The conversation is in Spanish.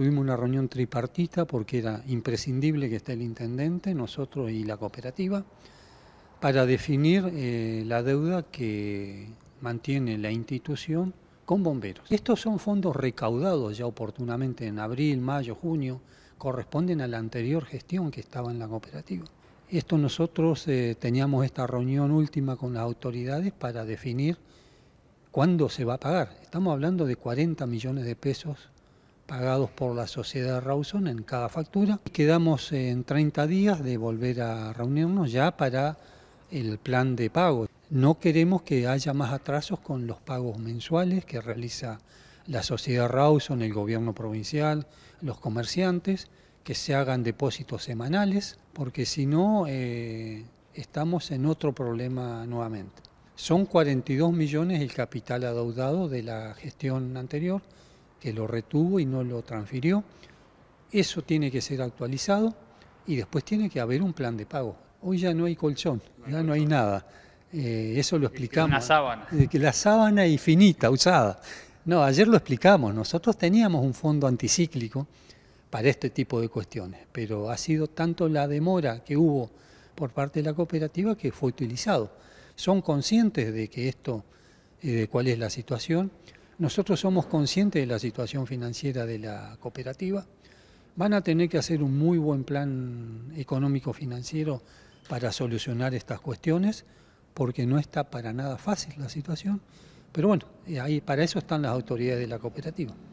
Tuvimos una reunión tripartita porque era imprescindible que esté el intendente, nosotros y la cooperativa, para definir eh, la deuda que mantiene la institución con bomberos. Estos son fondos recaudados ya oportunamente en abril, mayo, junio, corresponden a la anterior gestión que estaba en la cooperativa. Esto nosotros eh, teníamos esta reunión última con las autoridades para definir cuándo se va a pagar. Estamos hablando de 40 millones de pesos pagados por la sociedad Rawson en cada factura. Quedamos en 30 días de volver a reunirnos ya para el plan de pago. No queremos que haya más atrasos con los pagos mensuales que realiza la sociedad Rawson, el gobierno provincial, los comerciantes, que se hagan depósitos semanales, porque si no eh, estamos en otro problema nuevamente. Son 42 millones el capital adeudado de la gestión anterior, que lo retuvo y no lo transfirió. Eso tiene que ser actualizado y después tiene que haber un plan de pago. Hoy ya no hay colchón, ya no hay nada. Eh, eso lo explicamos. Una sábana. Eh, la sábana infinita, usada. No, ayer lo explicamos. Nosotros teníamos un fondo anticíclico para este tipo de cuestiones, pero ha sido tanto la demora que hubo por parte de la cooperativa que fue utilizado. Son conscientes de que esto, eh, de cuál es la situación. Nosotros somos conscientes de la situación financiera de la cooperativa. Van a tener que hacer un muy buen plan económico financiero para solucionar estas cuestiones, porque no está para nada fácil la situación. Pero bueno, eh, ahí, para eso están las autoridades de la cooperativa.